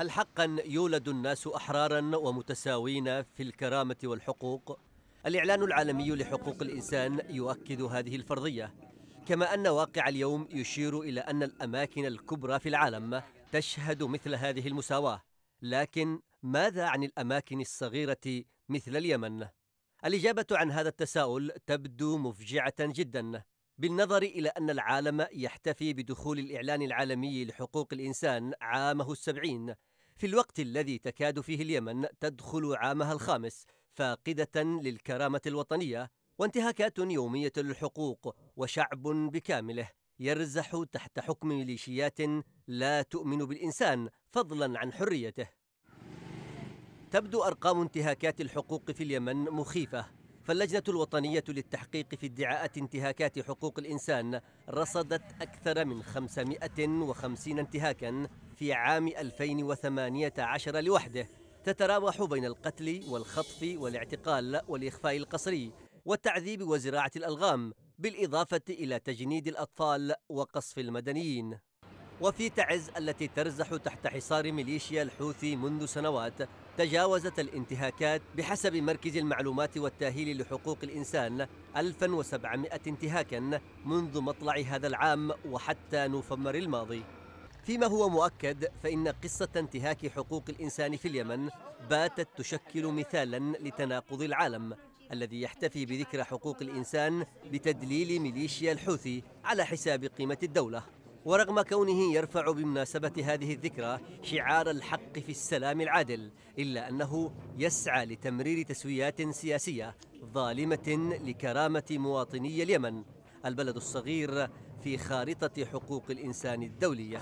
هل حقا يولد الناس احرارا ومتساوين في الكرامه والحقوق الاعلان العالمي لحقوق الانسان يؤكد هذه الفرضيه كما ان واقع اليوم يشير الى ان الاماكن الكبرى في العالم تشهد مثل هذه المساواه لكن ماذا عن الاماكن الصغيره مثل اليمن الاجابه عن هذا التساؤل تبدو مفجعه جدا بالنظر إلى أن العالم يحتفي بدخول الإعلان العالمي لحقوق الإنسان عامه السبعين في الوقت الذي تكاد فيه اليمن تدخل عامها الخامس فاقدة للكرامة الوطنية وانتهاكات يومية للحقوق وشعب بكامله يرزح تحت حكم ميليشيات لا تؤمن بالإنسان فضلا عن حريته تبدو أرقام انتهاكات الحقوق في اليمن مخيفة فاللجنة الوطنية للتحقيق في ادعاءات انتهاكات حقوق الإنسان رصدت أكثر من 550 انتهاكا في عام 2018 لوحده تتراوح بين القتل والخطف والاعتقال والإخفاء القسري والتعذيب وزراعة الألغام بالإضافة إلى تجنيد الأطفال وقصف المدنيين وفي تعز التي ترزح تحت حصار ميليشيا الحوثي منذ سنوات تجاوزت الانتهاكات بحسب مركز المعلومات والتاهيل لحقوق الإنسان 1700 انتهاكا منذ مطلع هذا العام وحتى نوفمبر الماضي فيما هو مؤكد فإن قصة انتهاك حقوق الإنسان في اليمن باتت تشكل مثالا لتناقض العالم الذي يحتفي بذكرى حقوق الإنسان بتدليل ميليشيا الحوثي على حساب قيمة الدولة ورغم كونه يرفع بمناسبة هذه الذكرى شعار الحق في السلام العادل إلا أنه يسعى لتمرير تسويات سياسية ظالمة لكرامة مواطني اليمن البلد الصغير في خارطة حقوق الإنسان الدولية